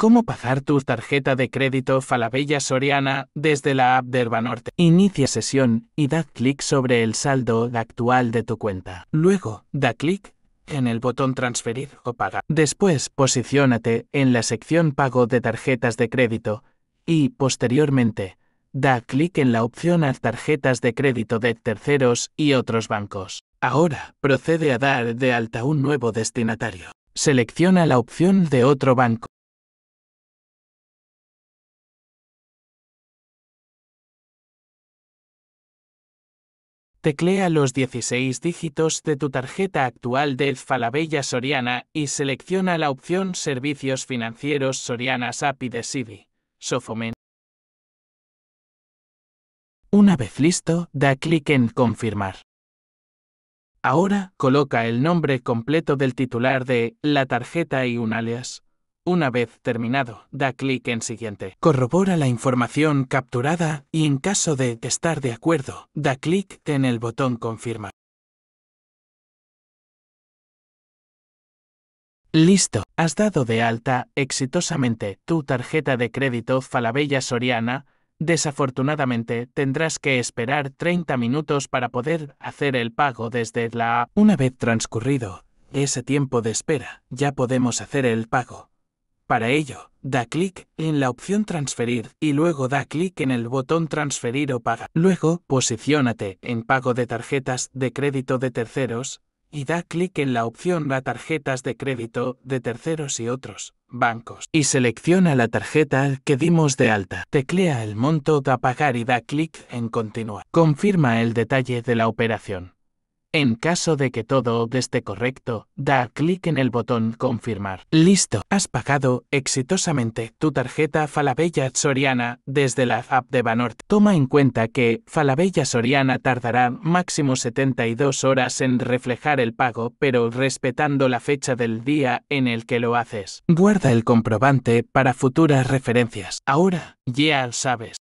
¿Cómo pasar tu tarjeta de crédito Falabella Soriana desde la app de Inicia sesión y da clic sobre el saldo actual de tu cuenta. Luego, da clic en el botón Transferir o Pagar. Después, posiciónate en la sección Pago de tarjetas de crédito y, posteriormente, da clic en la opción a tarjetas de crédito de terceros y otros bancos. Ahora, procede a dar de alta un nuevo destinatario. Selecciona la opción de otro banco. Teclea los 16 dígitos de tu tarjeta actual de Falabella Soriana y selecciona la opción Servicios Financieros Soriana SAPI de SIDI. Una vez listo, da clic en Confirmar. Ahora, coloca el nombre completo del titular de la tarjeta y un alias. Una vez terminado, da clic en Siguiente. Corrobora la información capturada y en caso de estar de acuerdo, da clic en el botón Confirma. Listo, has dado de alta exitosamente tu tarjeta de crédito Falabella Soriana. Desafortunadamente, tendrás que esperar 30 minutos para poder hacer el pago desde la A. Una vez transcurrido ese tiempo de espera, ya podemos hacer el pago para ello, da clic en la opción Transferir y luego da clic en el botón Transferir o Pagar. Luego, posiciónate en Pago de tarjetas de crédito de terceros y da clic en la opción La tarjetas de crédito de terceros y otros bancos y selecciona la tarjeta que dimos de alta. Teclea el monto a pagar y da clic en Continuar. Confirma el detalle de la operación. En caso de que todo esté correcto, da clic en el botón Confirmar. Listo. Has pagado exitosamente tu tarjeta Falabella Soriana desde la app de Banorte. Toma en cuenta que Falabella Soriana tardará máximo 72 horas en reflejar el pago, pero respetando la fecha del día en el que lo haces. Guarda el comprobante para futuras referencias. Ahora, ya sabes.